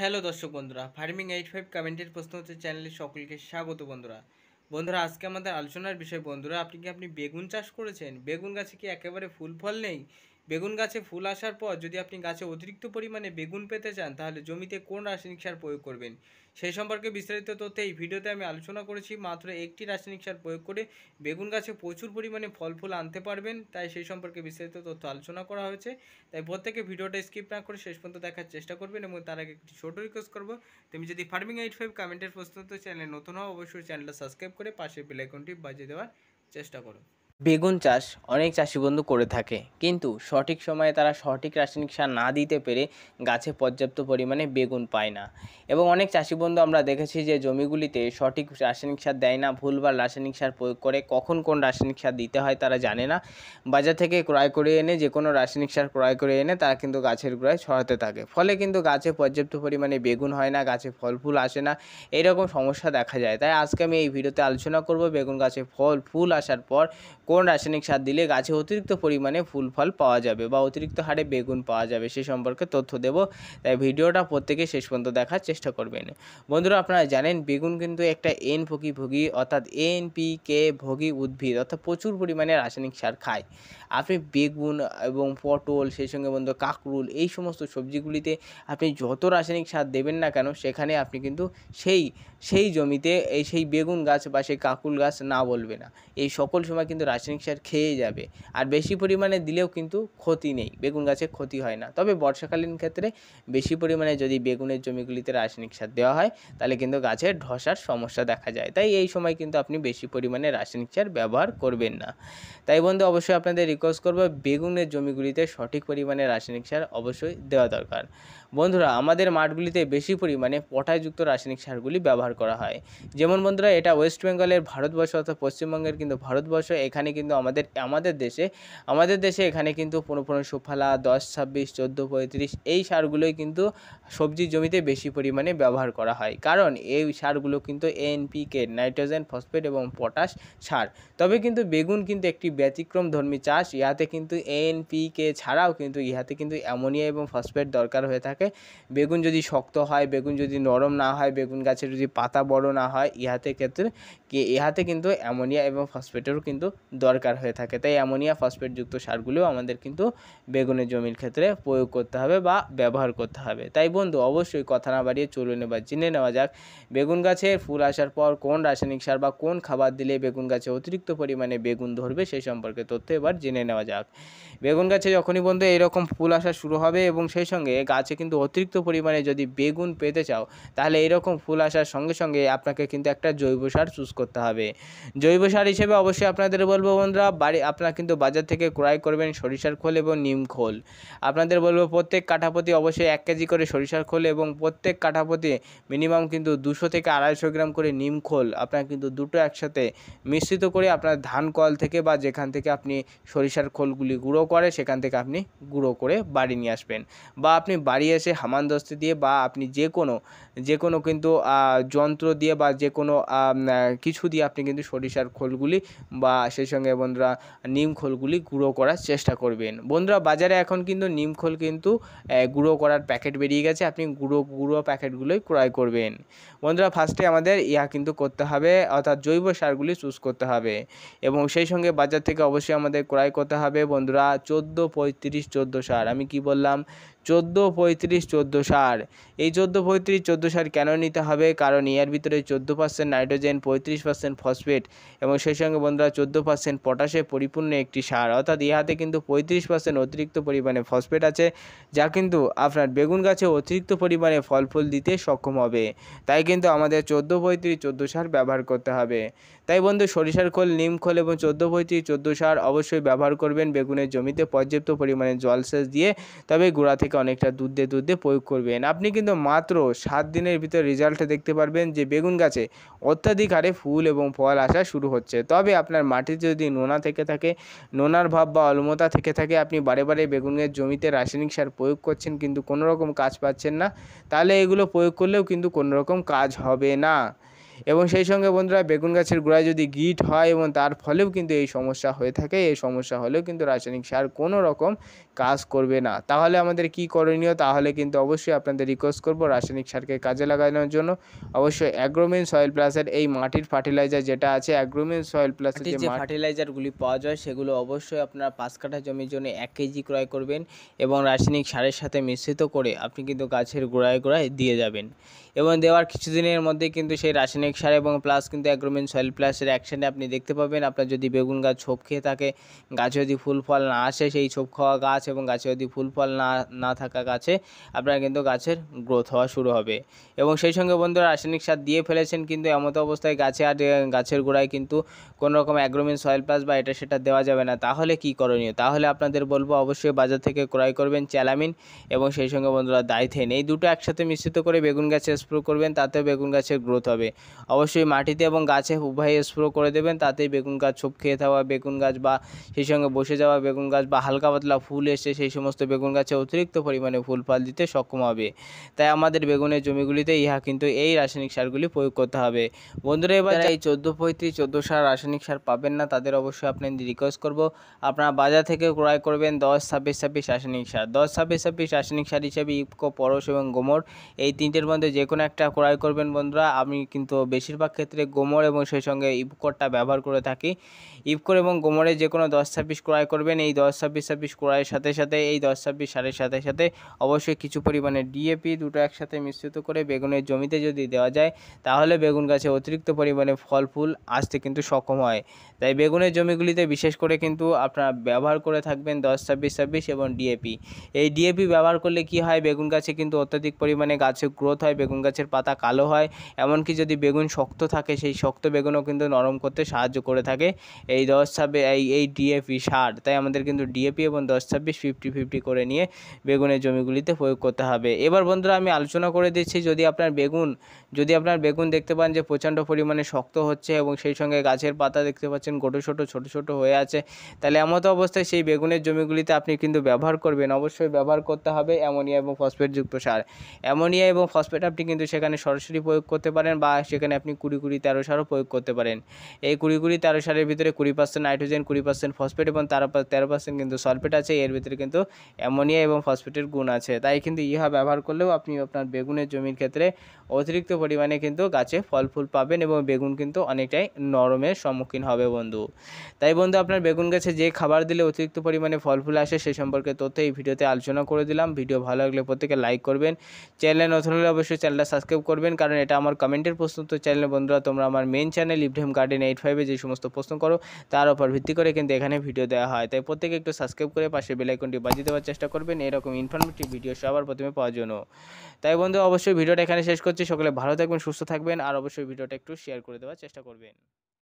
hello দর্শক বন্ধুরা farming eight five কমেন্টের প্রশ্ন হচ্ছে চ্যানেলে সকলকে স্বাগত বন্ধুরা বন্ধুরা আজকে আমাদের আলোচনার বিষয় বন্ধুরা আপনি কি আপনি বেগুন চাষ করেছেন বেগুন গাছে কি একেবারে ফুল ফল নেই বেগুন গাছে ফুল আসার পর যদি আপনি গাছে অতিরিক্ত পরিমাণে বেগুন পেতে চান তাহলে জমিতে কোন রাসায়নিক সার প্রয়োগ করবেন সেই সম্পর্কে বিস্তারিত তথ্য এই ভিডিওতে আমি আলোচনা করেছি মাত্র একটি রাসায়নিক সার প্রয়োগ করে বেগুন গাছে প্রচুর পরিমাণে ফল ফুল আনতে পারবেন তাই সেই সম্পর্কে বিস্তারিত তথ্য আলোচনা করা হয়েছে তাই প্রত্যেকে ভিডিওটা স্কিপ না করে শেষ পর্যন্ত দেখার চেষ্টা করবেন এবং তার আগে একটি ছোটো রিকোয়েস্ট করবো তুমি যদি ফার্মিং এইট ফাইভ কমেন্টের প্রশ্ন চ্যানেলে নতুন হও অবশ্যই চ্যানেলটা সাবস্ক্রাইব করে পাশে বেলাইকনটি বাজিয়ে দেওয়ার চেষ্টা করো বেগুন চাষ অনেক চাষি বন্ধু করে থাকে কিন্তু সঠিক সময়ে তারা সঠিক রাসায়নিক সার না দিতে পেরে গাছে পর্যাপ্ত পরিমাণে বেগুন পায় না এবং অনেক চাষি বন্ধু আমরা দেখেছি যে জমিগুলিতে সঠিক রাসায়নিক সার দেয় না ভুলবার রাসায়নিক সার প্রয়োগ করে কখন কোন রাসায়নিক সার দিতে হয় তারা জানে না বাজার থেকে ক্রয় করে এনে যে কোনো রাসায়নিক সার ক্রয় করে এনে তারা কিন্তু গাছের গোড়ায় ছড়াতে থাকে ফলে কিন্তু গাছে পর্যাপ্ত পরিমাণে বেগুন হয় না গাছে ফল ফুল আসে না এরকম সমস্যা দেখা যায় তাই আজকে আমি এই ভিডিওতে আলোচনা করব বেগুন গাছে ফল ফুল আসার পর কোন রাসায়নিক সার দিলে গাছে অতিরিক্ত পরিমাণে ফুল ফল পাওয়া যাবে বা অতিরিক্ত হারে বেগুন পাওয়া যাবে সে সম্পর্কে তথ্য দেব তাই ভিডিওটা প্রত্যেকে শেষ পর্যন্ত দেখার চেষ্টা করবেন বন্ধুরা আপনারা জানেন বেগুন কিন্তু একটা এন ভোগী ভোগী অর্থাৎ এন পি কে ভোগী উদ্ভিদ অর্থাৎ প্রচুর পরিমাণে রাসায়নিক সার খায় আপনি বেগুন এবং পটল সেই সঙ্গে বন্ধু কাঁকরুল এই সমস্ত সবজিগুলিতে আপনি যত রাসায়নিক সার দেবেন না কেন সেখানে আপনি কিন্তু সেই সেই জমিতে এই সেই বেগুন গাছ বা সেই কাঁকুল গাছ না বলবে না এই সকল সময় কিন্তু রাসায়নিক সার খেয়ে যাবে আর বেশি পরিমাণে দিলেও কিন্তু ক্ষতি নেই বেগুন গাছে ক্ষতি হয় না তবে বর্ষাকালীন ক্ষেত্রে বেশি পরিমাণে যদি বেগুনের জমিগুলিতে রাসায়নিক সার দেওয়া হয় তাহলে কিন্তু গাছের ধসার সমস্যা দেখা যায় তাই এই সময় কিন্তু আপনি বেশি পরিমাণে রাসায়নিক সার ব্যবহার করবেন না তাই বন্ধু অবশ্যই আপনাদের রিকোয়েস্ট করবো বেগুনের জমিগুলিতে সঠিক পরিমাণে রাসায়নিক সার অবশ্যই দেওয়া দরকার বন্ধুরা আমাদের মাঠগুলিতে বেশি পরিমাণে পটাযুক্ত রাসায়নিক সারগুলি ব্যবহার করা হয় যেমন বন্ধুরা এটা ওয়েস্ট বেঙ্গলের ভারতবর্ষ অর্থাৎ পশ্চিমবঙ্গের কিন্তু ভারতবর্ষ এখানে কিন্তু আমাদের আমাদের দেশে আমাদের দেশে এখানে কিন্তু পনেরো পনেরো সুফালা দশ ছাব্বিশ চোদ্দো পঁয়ত্রিশ এই সারগুলোই কিন্তু সবজি জমিতে বেশি পরিমাণে ব্যবহার করা হয় কারণ এই সারগুলো কিন্তু এনপিকে নাইট্রোজেন ফসফেট এবং পটাশ সার তবে কিন্তু বেগুন কিন্তু একটি ব্যতিক্রম ধর্মী চাষ ইহাতে কিন্তু এনপিকে ছাড়াও কিন্তু ইহাতে কিন্তু অ্যামোনিয়া এবং ফসফেট দরকার হয়ে থাকে থাকে বেগুন যদি শক্ত হয় বেগুন যদি নরম না হয় বেগুন গাছের যদি পাতা বড় না হয় ইহাতে ক্ষেত্রে কি ইহাতে কিন্তু অ্যামোনিয়া এবং ফসফেটেরও কিন্তু দরকার হয়ে থাকে তাই অ্যামোনিয়া ফসফেটযুক্ত সারগুলো আমাদের কিন্তু বেগুনের জমির ক্ষেত্রে প্রয়োগ করতে হবে বা ব্যবহার করতে হবে তাই বন্ধু অবশ্যই কথা না বাড়িয়ে চলুন এবার জেনে নেওয়া যাক বেগুন গাছে ফুল আসার পর কোন রাসায়নিক সার বা কোন খাবার দিলে বেগুন গাছে অতিরিক্ত পরিমাণে বেগুন ধরবে সেই সম্পর্কে তথ্য এবার জেনে নেওয়া যাক বেগুন গাছে যখনই বন্ধু এইরকম ফুল আসা শুরু হবে এবং সেই সঙ্গে গাছে কিন্তু কিন্তু অতিরিক্ত পরিমাণে যদি বেগুন পেতে চাও তাহলে এরকম ফুল আসার সঙ্গে সঙ্গে আপনাকে কিন্তু একটা জৈব সার চুজ করতে হবে জৈব সার হিসেবে অবশ্যই আপনাদের বলবো বন্ধুরা বাড়ি আপনারা কিন্তু বাজার থেকে ক্রয় করবেন সরিষার খোল এবং নিম খোল আপনাদের বলবো প্রত্যেক কাঠাপতি অবশ্যই এক কেজি করে সরিষার খোল এবং প্রত্যেক কাঠাপতি মিনিমাম কিন্তু দুশো থেকে আড়াইশো গ্রাম করে নিম খোল আপনারা কিন্তু দুটো একসাথে মিশ্রিত করে আপনার ধান কল থেকে বা যেখান থেকে আপনি সরিষার খোলগুলি গুঁড়ো করে সেখান থেকে আপনি গুঁড়ো করে বাড়ি নিয়ে আসবেন বা আপনি বাড়িয়ে এসে হামানদস্তি দিয়ে বা আপনি যে কোনো যে কোনো কিন্তু যন্ত্র দিয়ে বা যে কোনো কিছু দিয়ে আপনি কিন্তু সরিষার খোলগুলি বা সেই সঙ্গে বন্ধুরা নিম খোলগুলি গুঁড়ো করার চেষ্টা করবেন বন্ধুরা বাজারে এখন কিন্তু নিম খোল কিন্তু গুঁড়ো করার প্যাকেট বেরিয়ে গেছে আপনি গুঁড়ো গুঁড়ো প্যাকেটগুলোই ক্রয় করবেন বন্ধুরা ফার্স্টে আমাদের ইহা কিন্তু করতে হবে অর্থাৎ জৈব সারগুলি চুজ করতে হবে এবং সেই সঙ্গে বাজার থেকে অবশ্যই আমাদের ক্রয় করতে হবে বন্ধুরা চোদ্দো পঁয়ত্রিশ চোদ্দো সার আমি কি বললাম চোদ্দো পঁয়ত্রিশ চোদ্দো সার এই চোদ্দো পঁয়ত্রিশ চোদ্দো সার কেন নিতে হবে কারণ ইয়ার ভিতরে চোদ্দো পার্সেন্ট নাইট্রোজেন পঁয়ত্রিশ পার্সেন্ট ফসফেট এবং সেই সঙ্গে বন্ধুরা চোদ্দো পার্সেন্ট পটাশে পরিপূর্ণ একটি সার অর্থাৎ ইহাতে কিন্তু পঁয়ত্রিশ পার্সেন্ট অতিরিক্ত পরিমাণে ফসফেট আছে যা কিন্তু আপনার বেগুন গাছে অতিরিক্ত পরিমাণে ফল ফুল দিতে সক্ষম হবে তাই কিন্তু আমাদের চোদ্দো পঁয়ত্রিশ চোদ্দো সার ব্যবহার করতে হবে তাই বন্ধু সরিষার খোল নিম খোল এবং চোদ্দো পঁয়ত্রিশ চোদ্দো সার অবশ্যই ব্যবহার করবেন বেগুনের জমিতে পর্যাপ্ত পরিমাণে জলসেচ দিয়ে তবে গোড়া থেকে অনেকটা দুধে দিয়ে দিয়ে প্রয়োগ করবেন আপনি কিন্তু মাত্র সাত দিনের ভিতরে রেজাল্ট দেখতে পারবেন যে বেগুন গাছে অত্যাধিক হারে ফুল এবং ফল আসা শুরু হচ্ছে তবে আপনার মাটি যদি নোনা থেকে থাকে নোনার ভাব বা অলমতা থেকে থাকে আপনি বারে বারে বেগুনের জমিতে রাসায়নিক সার প্রয়োগ করছেন কিন্তু কোনো রকম কাজ পাচ্ছেন না তাহলে এগুলো প্রয়োগ করলেও কিন্তু কোনো রকম কাজ হবে না এবং সেই সঙ্গে বন্ধুরা বেগুন গাছের গোড়ায় যদি গিট হয় এবং তার ফলেও কিন্তু এই সমস্যা হয়ে থাকে এই সমস্যা হলেও কিন্তু রাসায়নিক সার কোনো রকম কাজ করবে না তাহলে আমাদের কি করণীয় তাহলে কিন্তু অবশ্যই আপনাদের রিকোয়েস্ট করব রাসায়নিক সারকে কাজে লাগানোর জন্য অবশ্যই অ্যাগ্রোমিন সয়েল প্লাসের এই মাটির ফার্টিলাইজার যেটা আছে অ্যাগ্রোমিন সয়েল প্লাসের যে ফার্টিলাইজারগুলি পাওয়া যায় সেগুলো অবশ্যই আপনার পাঁচ কাঠা জমির জন্য এক কেজি ক্রয় করবেন এবং রাসায়নিক সারের সাথে মিশ্রিত করে আপনি কিন্তু গাছের গোড়ায় গোড়ায় দিয়ে যাবেন এবং দেওয়ার কিছুদিনের মধ্যে কিন্তু সেই রাসায়নিক রাসায়নিক সার এবং প্লাস কিন্তু অ্যাগ্রোমিন সয়েল প্লাসের অ্যাকশানে আপনি দেখতে পাবেন আপনার যদি বেগুন গাছ ছোপ খেয়ে থাকে গাছে যদি ফুল ফল না আসে সেই ছোপ খাওয়া গাছ এবং গাছে যদি ফুল ফল না না থাকা গাছে আপনার কিন্তু গাছের গ্রোথ হওয়া শুরু হবে এবং সেই সঙ্গে বন্ধুরা রাসায়নিক সার দিয়ে ফেলেছেন কিন্তু এমতো অবস্থায় গাছে আর গাছের গোড়ায় কিন্তু কোনো রকম সয়েল প্লাস বা এটা সেটা দেওয়া যাবে না তাহলে কি করণীয় তাহলে আপনাদের বলবো অবশ্যই বাজার থেকে ক্রয় করবেন চ্যালামিন এবং সেই সঙ্গে বন্ধুরা দায়থেন এই দুটো একসাথে মিশ্রিত করে বেগুন গাছে স্প্রো করবেন তাতেও বেগুন গাছের গ্রোথ হবে অবশ্যই মাটিতে এবং গাছে উভয়ে স্প্রো করে দেবেন তাতেই বেগুন গাছ ছোপ খেয়ে থাকা বেগুন গাছ বা সেই সঙ্গে বসে যাওয়া বেগুন গাছ বা হালকা পাতলা ফুল এসে সেই সমস্ত বেগুন গাছে অতিরিক্ত পরিমাণে ফুল ফল দিতে সক্ষম হবে তাই আমাদের বেগুনের জমিগুলিতে ইহা কিন্তু এই রাসায়নিক সারগুলি প্রয়োগ করতে হবে বন্ধুরা এবার এই চোদ্দো পঁয়ত্রিশ চোদ্দো সার রাসায়নিক সার পাবেন না তাদের অবশ্যই আপনাদের রিকোয়েস্ট করবো আপনারা বাজার থেকে ক্রয় করবেন দশ ছাব্বিশ ছাব্বিশ রাসায়নিক সার দশ ছাব্বিশ ছাব্বিশ রাসায়নিক সার হিসাবে ইপকো পরশ এবং গোমর এই তিনটের মধ্যে যে কোনো একটা ক্রয় করবেন বন্ধুরা আমি কিন্তু বেশিরভাগ ক্ষেত্রে গোমর এবং সেই সঙ্গে ইফকোরটা ব্যবহার করে থাকি ইফকোর এবং গোমরে যে কোনো দশ ছাব্বিশ ক্রয় করবেন এই দশ ছাব্বিশ ছাব্বিশ ক্রয়ের সাথে সাথে এই দশ ছাব্বিশ সারের সাথে সাথে অবশ্যই কিছু পরিমাণে ডিএপি দুটো একসাথে মিশ্রিত করে বেগুনের জমিতে যদি দেওয়া যায় তাহলে বেগুন গাছে অতিরিক্ত পরিমাণে ফল ফুল আসতে কিন্তু সক্ষম হয় তাই বেগুনের জমিগুলিতে বিশেষ করে কিন্তু আপনারা ব্যবহার করে থাকবেন দশ ছাব্বিশ ছাব্বিশ এবং ডিএপি এই ডিএপি ব্যবহার করলে কি হয় বেগুন গাছে কিন্তু অত্যধিক পরিমাণে গাছে গ্রোথ হয় বেগুন গাছের পাতা কালো হয় এমনকি যদি বেগুন বেগুন শক্ত থাকে সেই শক্ত বেগুনও কিন্তু নরম করতে সাহায্য করে থাকে এই দশ ছাব্বিশ এই এই ডিএপি সার তাই আমাদের কিন্তু ডিএপি এবং দশ ছাব্বিশ ফিফটি ফিফটি করে নিয়ে বেগুনের জমিগুলিতে প্রয়োগ করতে হবে এবার বন্ধুরা আমি আলোচনা করে দিচ্ছি যদি আপনার বেগুন যদি আপনার বেগুন দেখতে পান যে প্রচণ্ড পরিমাণে শক্ত হচ্ছে এবং সেই সঙ্গে গাছের পাতা দেখতে পাচ্ছেন গোটো ছোটো ছোটো ছোটো হয়ে আছে তাহলে এমত অবস্থায় সেই বেগুনের জমিগুলিতে আপনি কিন্তু ব্যবহার করবেন অবশ্যই ব্যবহার করতে হবে অ্যামোনিয়া এবং ফসফেটযুক্ত সার অ্যামোনিয়া এবং ফসফেট আপনি কিন্তু সেখানে সরাসরি প্রয়োগ করতে পারেন বা সেখানে সেখানে আপনি কুড়ি কুড়ি তেরো সারও প্রয়োগ করতে পারেন এই কুড়ি কুড়ি তেরো সারের ভিতরে কুড়ি পার্সেন্ট নাইট্রোজেন কুড়ি পার্সেন্ট ফসফেট এবং তার তেরো পার্সেন্ট কিন্তু সলফেট আছে এর ভিতরে কিন্তু অ্যামোনিয়া এবং ফসফেটের গুণ আছে তাই কিন্তু ইহা ব্যবহার করলেও আপনি আপনার বেগুনের জমির ক্ষেত্রে অতিরিক্ত পরিমাণে কিন্তু গাছে ফল ফুল পাবেন এবং বেগুন কিন্তু অনেকটাই নরমের সম্মুখীন হবে বন্ধু তাই বন্ধু আপনার বেগুন গাছে যে খাবার দিলে অতিরিক্ত পরিমাণে ফল ফুল আসে সে সম্পর্কে তথ্য এই ভিডিওতে আলোচনা করে দিলাম ভিডিও ভালো লাগলে প্রত্যেকে লাইক করবেন চ্যানেলে নতুন হলে অবশ্যই চ্যানেলটা সাবস্ক্রাইব করবেন কারণ এটা আমার কমেন্টের প্রশ্ন তো চ্যানেলের বন্ধুরা তোমরা আমার মেন চ্যানেল ইভডেম গার্ডেন এইট ফাইভে যে সমস্ত প্রশ্ন করো তার উপর ভিত্তি করে কিন্তু এখানে ভিডিও দেওয়া হয় তাই প্রত্যেকে একটু সাবস্ক্রাইব করে পাশে বেলাইকনটি বাজিয়ে দেওয়ার চেষ্টা করবেন এরকম ইনফরমেটিভ ভিডিও সবার প্রথমে পাওয়ার জন্য তাই বন্ধু অবশ্যই ভিডিওটা এখানে শেষ করছি সকলে ভালো থাকবেন সুস্থ থাকবেন আর অবশ্যই ভিডিওটা একটু শেয়ার করে দেওয়ার চেষ্টা করবেন